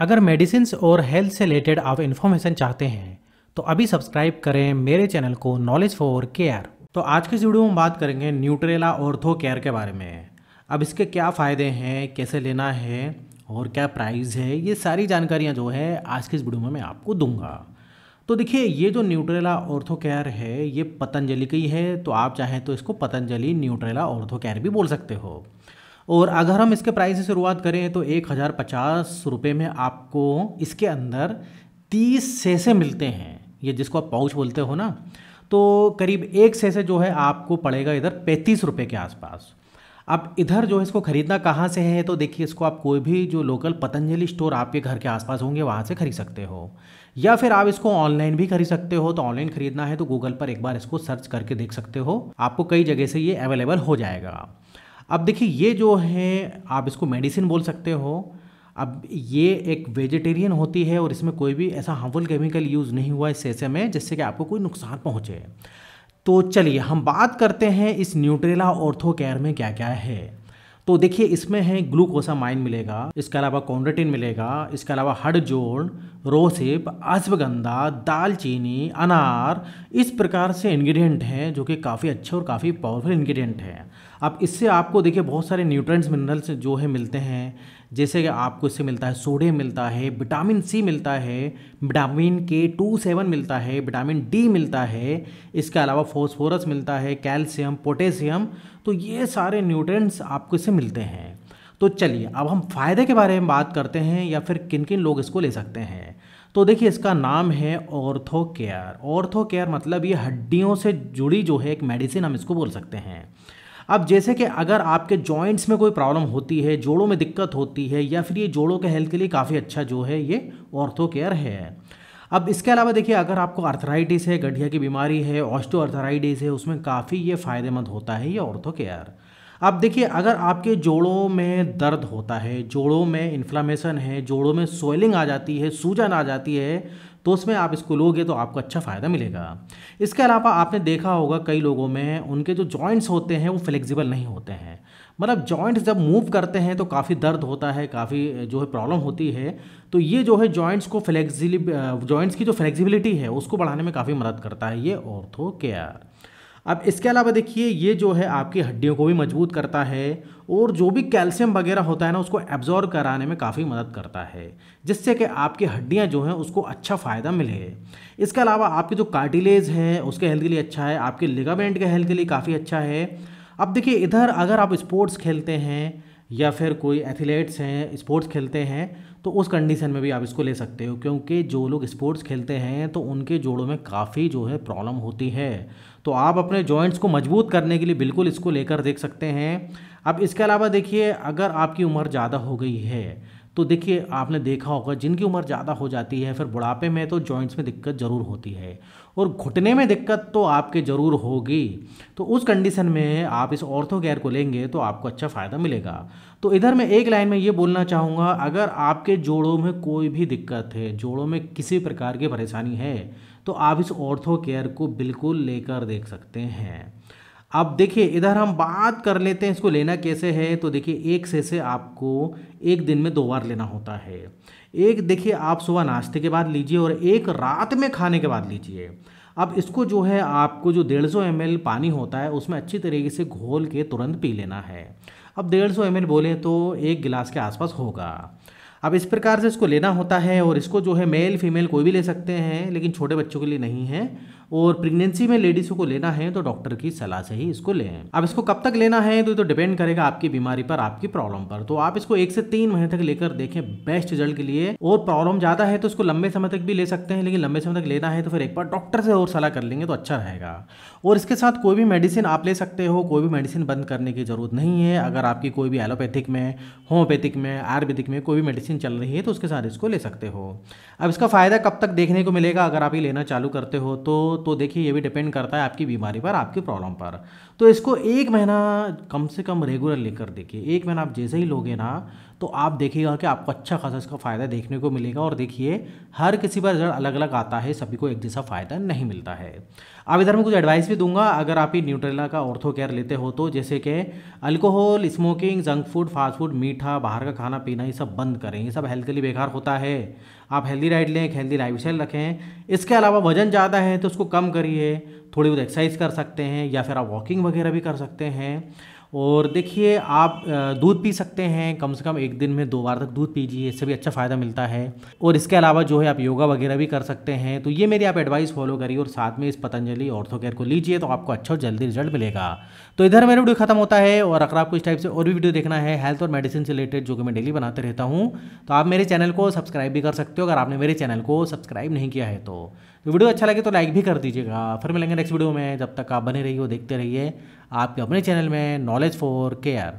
अगर मेडिसिन और हेल्थ से रिलेटेड आप इन्फॉर्मेशन चाहते हैं तो अभी सब्सक्राइब करें मेरे चैनल को नॉलेज फॉर केयर तो आज के वीडियो में बात करेंगे न्यूट्रेला ऑर्थो केयर के बारे में अब इसके क्या फ़ायदे हैं कैसे लेना है और क्या प्राइस है ये सारी जानकारियाँ जो है आज के इस वीडियो में मैं आपको दूंगा तो देखिए ये जो न्यूट्रेला ऑर्थो केयर है ये पतंजलि की है तो आप चाहें तो इसको पतंजलि न्यूट्रेला ऑर्थो केयर भी बोल सकते हो और अगर हम इसके प्राइस से शुरुआत करें तो एक हज़ार पचास रुपये में आपको इसके अंदर तीस सेसे मिलते हैं ये जिसको आप पाउच बोलते हो ना तो करीब एक सेसे जो है आपको पड़ेगा इधर पैंतीस रुपये के आसपास अब इधर जो है इसको ख़रीदना कहाँ से है तो देखिए इसको आप कोई भी जो लोकल पतंजलि स्टोर आपके घर के आसपास होंगे वहाँ से खरीद सकते हो या फिर आप इसको ऑनलाइन भी खरीद सकते हो तो ऑनलाइन खरीदना है तो गूगल पर एक बार इसको सर्च करके देख सकते हो आपको कई जगह से ये अवेलेबल हो जाएगा अब देखिए ये जो है आप इसको मेडिसिन बोल सकते हो अब ये एक वेजिटेरियन होती है और इसमें कोई भी ऐसा हार्मफुल केमिकल यूज़ नहीं हुआ इस ऐसे में जिससे कि आपको कोई नुकसान पहुँचे तो चलिए हम बात करते हैं इस न्यूट्रेला ऑर्थो केयर में क्या क्या है तो देखिए इसमें है ग्लूकोसामाइन मिलेगा इसके अलावा कॉन्ड्रेटिन मिलेगा इसके अलावा हड जोड़ रोसिप अश्वगंधा दालचीनी अनार इस प्रकार से इंग्रेडिएंट हैं जो कि काफ़ी अच्छे और काफ़ी पावरफुल इंग्रेडिएंट हैं अब इससे आपको देखिए बहुत सारे न्यूट्रेंट्स मिनरल्स जो है मिलते हैं जैसे कि आपको इससे मिलता है सोडियम मिलता है विटामिन सी मिलता है विटामिन के टू सेवन मिलता है विटामिन डी मिलता है इसके अलावा फॉस्फोरस मिलता है कैल्शियम पोटेशियम तो ये सारे न्यूट्रेंट्स आपको इससे मिलते हैं तो चलिए अब हम फ़ायदे के बारे में बात करते हैं या फिर किन किन लोग इसको ले सकते हैं तो देखिए इसका नाम है ऑर्थो केयर ऑर्थो केयर मतलब ये हड्डियों से जुड़ी जो है एक मेडिसिन हम इसको बोल सकते हैं अब जैसे कि अगर आपके जॉइंट्स में कोई प्रॉब्लम होती है जोड़ों में दिक्कत होती है या फिर ये जोड़ों के हेल्थ के लिए काफ़ी अच्छा जो है ये ऑर्थो केयर है अब इसके अलावा देखिए अगर आपको अर्थराइटिस है गठिया की बीमारी है ऑस्टो अर्थराइटिस है उसमें काफ़ी ये फ़ायदेमंद होता है ये ऑर्थो केयर अब देखिए अगर आपके जोड़ों में दर्द होता है जोड़ों में इन्फ्लामेशन है जोड़ों में सोइलिंग आ जाती है सूजन आ जाती है तो उसमें आप इसको लोगे तो आपको अच्छा फ़ायदा मिलेगा इसके अलावा आपने देखा होगा कई लोगों में उनके जो जॉइंट्स होते हैं वो फ्लेक्सिबल नहीं होते हैं मतलब जॉइंट्स जब मूव करते हैं तो काफ़ी दर्द होता है काफ़ी जो है प्रॉब्लम होती है तो ये जो है जॉइंट्स को फ्लेक्सिब जॉइंट्स की जो फ्लेक्सिबिलिटी है उसको बढ़ाने में काफ़ी मदद करता है ये ऑर्थो केयर अब इसके अलावा देखिए ये जो है आपकी हड्डियों को भी मजबूत करता है और जो भी कैल्शियम वगैरह होता है ना उसको एब्जॉर्व कराने में काफ़ी मदद करता है जिससे कि आपकी हड्डियाँ जो हैं उसको अच्छा फ़ायदा मिले इसके अलावा आपके जो कार्टिलेज हैं उसके हेल्थ के लिए अच्छा है आपके लिगामेंट के हेल्थ के लिए काफ़ी अच्छा है अब देखिए इधर अगर आप स्पोर्ट्स खेलते हैं या फिर कोई एथलीट्स हैं स्पोर्ट्स खेलते हैं तो उस कंडीशन में भी आप इसको ले सकते हो क्योंकि जो लोग स्पोर्ट्स खेलते हैं तो उनके जोड़ों में काफ़ी जो है प्रॉब्लम होती है तो आप अपने जॉइंट्स को मजबूत करने के लिए बिल्कुल इसको लेकर देख सकते हैं अब इसके अलावा देखिए अगर आपकी उम्र ज़्यादा हो गई है तो देखिए आपने देखा होगा जिनकी उम्र ज़्यादा हो जाती है फिर बुढ़ापे में तो जॉइंट्स में दिक्कत ज़रूर होती है और घुटने में दिक्कत तो आपके ज़रूर होगी तो उस कंडीशन में आप इस ऑर्थो गैर को लेंगे तो आपको अच्छा फ़ायदा मिलेगा तो इधर मैं एक लाइन में ये बोलना चाहूँगा अगर आपके जोड़ों में कोई भी दिक्कत है जोड़ों में किसी प्रकार की परेशानी है तो आप इस ऑर्थो केयर को बिल्कुल लेकर देख सकते हैं अब देखिए इधर हम बात कर लेते हैं इसको लेना कैसे है तो देखिए एक से से आपको एक दिन में दो बार लेना होता है एक देखिए आप सुबह नाश्ते के बाद लीजिए और एक रात में खाने के बाद लीजिए अब इसको जो है आपको जो डेढ़ सौ एम पानी होता है उसमें अच्छी तरीके से घोल के तुरंत पी लेना है अब डेढ़ सौ एम बोले तो एक गिलास के आसपास होगा अब इस प्रकार से इसको लेना होता है और इसको जो है मेल फीमेल कोई भी ले सकते हैं लेकिन छोटे बच्चों के लिए नहीं है और प्रेगनेंसी में लेडीज़ों को लेना है तो डॉक्टर की सलाह से ही इसको लें अब इसको कब तक लेना है तो, तो डिपेंड करेगा आपकी बीमारी पर आपकी प्रॉब्लम पर तो आप इसको एक से तीन महीने तक लेकर देखें बेस्ट रिजल्ट के लिए और प्रॉब्लम ज़्यादा है तो इसको लंबे समय तक भी ले सकते हैं लेकिन लंबे समय तक लेना है तो फिर एक बार डॉक्टर से और सलाह कर लेंगे तो अच्छा रहेगा और इसके साथ कोई भी मेडिसिन आप ले सकते हो कोई भी मेडिसिन बंद करने की ज़रूरत नहीं है अगर आपकी कोई भी एलोपैथिक में होम्योपैथिक में आयुर्वेदिक में कोई भी मेडिसिन चल रही है तो उसके साथ इसको ले सकते हो अब इसका फ़ायदा कब तक देखने को मिलेगा अगर आप ये लेना चालू करते हो तो तो देखिए ये भी डिपेंड करता है आपकी बीमारी पर आपकी प्रॉब्लम पर तो इसको एक महीना कम से कम रेगुलर लेकर देखिए एक महीना आप जैसे ही लोगे ना तो आप देखिएगा कि आपको अच्छा खासा इसका फ़ायदा देखने को मिलेगा और देखिए हर किसी पर रिजल्ट अलग अलग आता है सभी को एक जैसा फ़ायदा नहीं मिलता है अब इधर मैं कुछ एडवाइस भी दूंगा अगर आप ही न्यूट्रेला का ऑर्थो केयर लेते हो तो जैसे कि alcohol smoking junk food fast food मीठा बाहर का खाना पीना ये सब बंद करें ये सब हेल्थ के लिए बेकार होता है आप हेल्दी डाइट लें एक हेल्दी लाइफ स्टाइल रखें इसके अलावा वजन ज़्यादा है तो उसको कम करिए थोड़ी बहुत एक्सरसाइज कर सकते हैं या फिर आप वॉकिंग वगैरह भी कर सकते हैं और देखिए आप दूध पी सकते हैं कम से कम एक दिन में दो बार तक दूध पीजिए इससे भी अच्छा फ़ायदा मिलता है और इसके अलावा जो है आप योगा वगैरह भी कर सकते हैं तो ये मेरी आप एडवाइस फॉलो करिए और साथ में इस पतंजलि केयर को लीजिए तो आपको अच्छा और जल्दी रिजल्ट मिलेगा तो इधर मेरा वीडियो खत्म होता है और अगर आपको इस टाइप से और भी वीडियो देखना है हेल्थ और मेडिसिन से रिलेटेड जो कि मैं डेली बनाते रहता हूँ तो आप मेरे चैनल को सब्सक्राइब भी कर सकते हो अगर आपने मेरे चैनल को सब्सक्राइब नहीं किया है तो, तो वीडियो अच्छा लगे तो लाइक भी कर दीजिएगा फिर मिलेंगे नेक्स्ट वीडियो में जब तक आप बने रहिए देखते रहिए आपके अपने चैनल में नॉलेज फॉर केयर